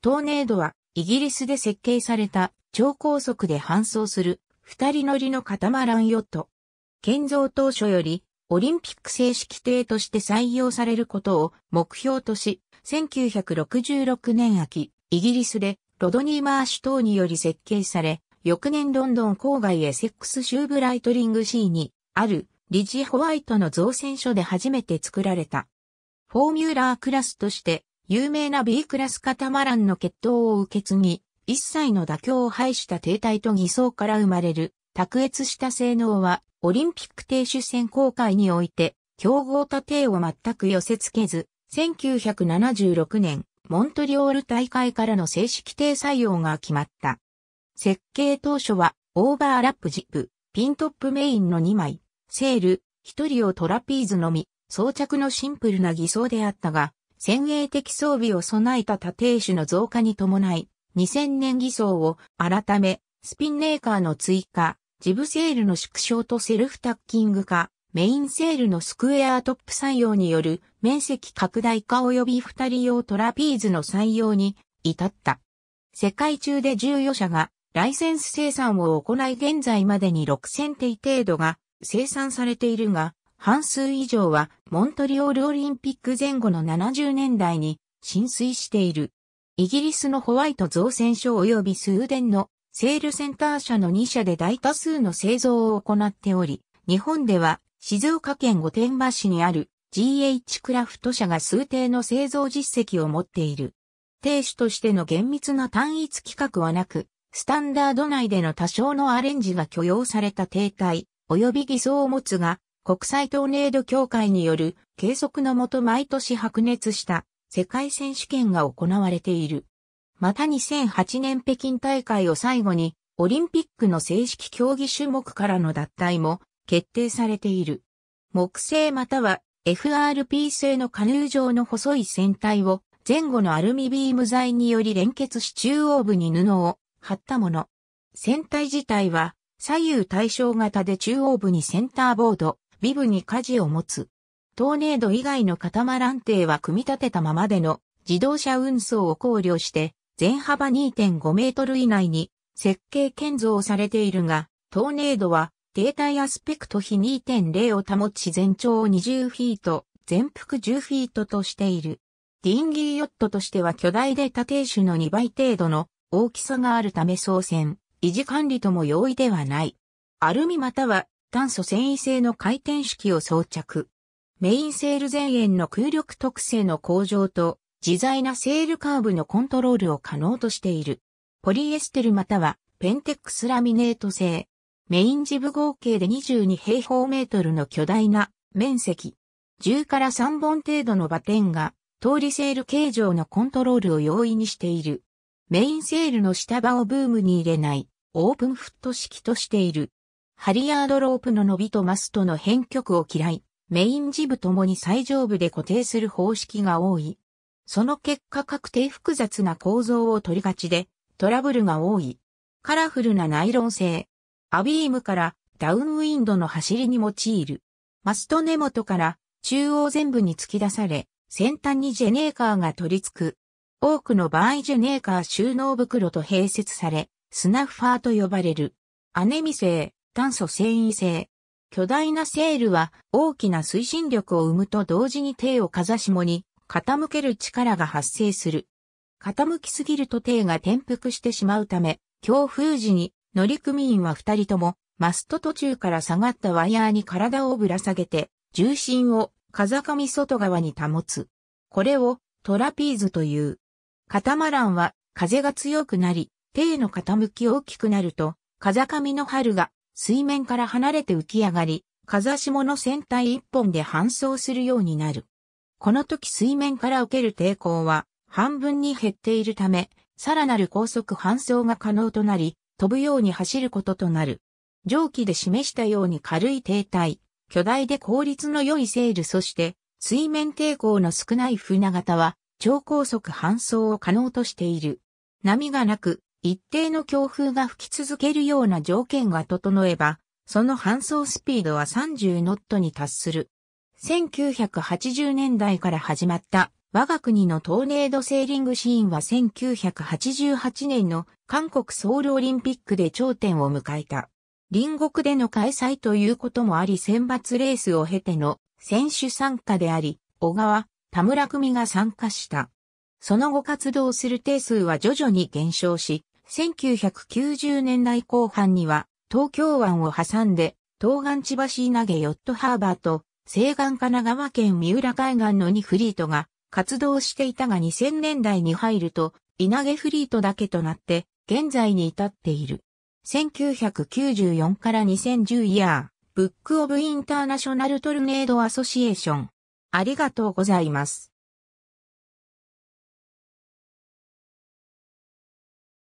トーネードはイギリスで設計された超高速で搬送する二人乗りのカタマランヨット。建造当初よりオリンピック正式艇として採用されることを目標とし、1966年秋、イギリスでロドニー・マーシュ等により設計され、翌年ロンドン郊外エセックス州ブライトリングシーにあるリジ・ホワイトの造船所で初めて作られた。フォーミュラークラスとして有名な B クラスカタマランの血統を受け継ぎ、一切の妥協を排した停滞と偽装から生まれる、卓越した性能は、オリンピック停止選考会において、競合他艇を全く寄せ付けず、1976年、モントリオール大会からの正式定採用が決まった。設計当初は、オーバーラップジップ、ピントップメインの2枚、セール、1人をトラピーズのみ、装着のシンプルな偽装であったが、先鋭的装備を備えた多艇種の増加に伴い、2000年偽装を改め、スピンメーカーの追加、ジブセールの縮小とセルフタッキング化、メインセールのスクエアトップ採用による面積拡大化及び二人用トラピーズの採用に至った。世界中で14社がライセンス生産を行い現在までに6000体程度が生産されているが、半数以上はモントリオールオリンピック前後の70年代に浸水している。イギリスのホワイト造船所及びスウデンのセールセンター社の2社で大多数の製造を行っており、日本では静岡県御殿場市にある GH クラフト社が数定の製造実績を持っている。亭主としての厳密な単一規格はなく、スタンダード内での多少のアレンジが許容された停滞、及び偽装を持つが、国際トーネード協会による計測のもと毎年白熱した世界選手権が行われている。また2008年北京大会を最後にオリンピックの正式競技種目からの脱退も決定されている。木製または FRP 製の加入状の細い船体を前後のアルミビーム材により連結し中央部に布を貼ったもの。船体自体は左右対称型で中央部にセンターボード、ビブに舵を持つ。トーネード以外の塊タマラン艇は組み立てたままでの自動車運送を考慮して、全幅2.5メートル以内に設計建造されているが、トーネードは停滞アスペクト比2.0を保ち全長20フィート、全幅10フィートとしている。ディンギーヨットとしては巨大で縦艇種の2倍程度の大きさがあるため操船、維持管理とも容易ではない。アルミまたは炭素繊維製の回転式を装着。メインセール前縁の空力特性の向上と自在なセールカーブのコントロールを可能としている。ポリエステルまたはペンテックスラミネート製。メインジブ合計で22平方メートルの巨大な面積。10から3本程度のバテンが通りセール形状のコントロールを容易にしている。メインセールの下場をブームに入れないオープンフット式としている。ハリヤードロープの伸びとマストの変曲を嫌い、メインジブともに最上部で固定する方式が多い。その結果確定複雑な構造を取りがちで、トラブルが多い。カラフルなナイロン製。アビームからダウンウィンドの走りに用いる。マスト根元から中央全部に突き出され、先端にジェネーカーが取り付く。多くの場合ジェネーカー収納袋と併設され、スナッファーと呼ばれる。姉ミ製。炭素繊維性。巨大なセールは大きな推進力を生むと同時に艇を風下に傾ける力が発生する。傾きすぎると艇が転覆してしまうため、強風時に乗組員は二人ともマスト途中から下がったワイヤーに体をぶら下げて重心を風上外側に保つ。これをトラピーズという。カタマランは風が強くなり、艇の傾き大きくなると風上の春が水面から離れて浮き上がり、風下の船体一本で搬送するようになる。この時水面から受ける抵抗は半分に減っているため、さらなる高速搬送が可能となり、飛ぶように走ることとなる。蒸気で示したように軽い停滞、巨大で効率の良いセールそして、水面抵抗の少ない船型は、超高速搬送を可能としている。波がなく、一定の強風が吹き続けるような条件が整えば、その搬送スピードは30ノットに達する。1980年代から始まった我が国のトーネードセーリングシーンは1988年の韓国ソウルオリンピックで頂点を迎えた。隣国での開催ということもあり選抜レースを経ての選手参加であり、小川、田村組が参加した。その後活動する定数は徐々に減少し、1990年代後半には東京湾を挟んで東岸千葉市投げヨットハーバーと西岸神奈川県三浦海岸の2フリートが活動していたが2000年代に入ると稲毛フリートだけとなって現在に至っている。1994から2010イヤー、ブックオブインターナショナルトルネードアソシエーション。ありがとうございます。